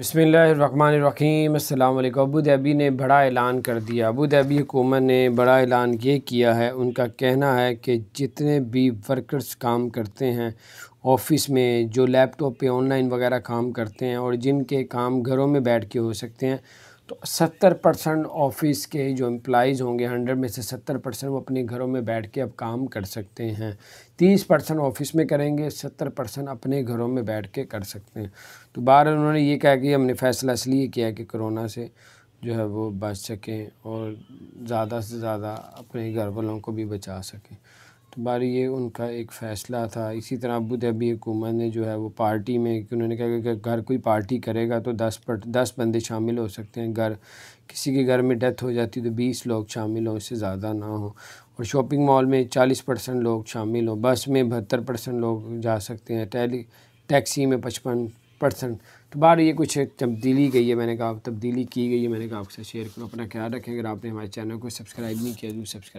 बसमीम अबूदाबी Abu Dhabi ने बड़ा ऐलान कर दिया अबू धाबी हुकूमत ने बड़ा ऐलान ये किया है उनका कहना है कि जितने भी वर्कर्स काम करते हैं ऑफिस में जो लैपटॉप पे ऑनलाइन वगैरह काम करते हैं और जिनके काम घरों में बैठ के हो सकते हैं तो सत्तर परसेंट ऑफिस के जो एम्प्लॉज़ होंगे हंड्रेड में से सत्तर परसेंट वो अपने घरों में बैठ के अब काम कर सकते हैं तीस परसेंट ऑफिस में करेंगे सत्तर परसेंट अपने घरों में बैठ के कर सकते हैं तो बार उन्होंने ये कहा कि हमने फ़ैसला इसलिए किया कि कोरोना से जो है वो बच सकें और ज़्यादा से ज़्यादा अपने घर वालों को भी बचा सकें तुम्हारी ये उनका एक फ़ैसला था इसी तरह अबू धाबी हुकूमत ने जो है वो पार्टी में कि उन्होंने कहा कि घर कोई पार्टी करेगा तो दस पर दस बंदे शामिल हो सकते हैं घर किसी के घर में डेथ हो जाती तो बीस लोग शामिल हों इससे ज़्यादा ना हो और शॉपिंग मॉल में चालीस परसेंट लोग शामिल हों बस में बहत्तर परसेंट लोग जा सकते हैं टैली टैक्सी में पचपन परसेंट तो बाहर ये कुछ तब्दीली गई है मैंने कहा तब्दीली की गई है मैंने कहा आपसे शेयर करो अपना ख्याल रखें अगर आपने हमारे चैनल को सब्सक्राइब नहीं किया तो सब्सक्राइब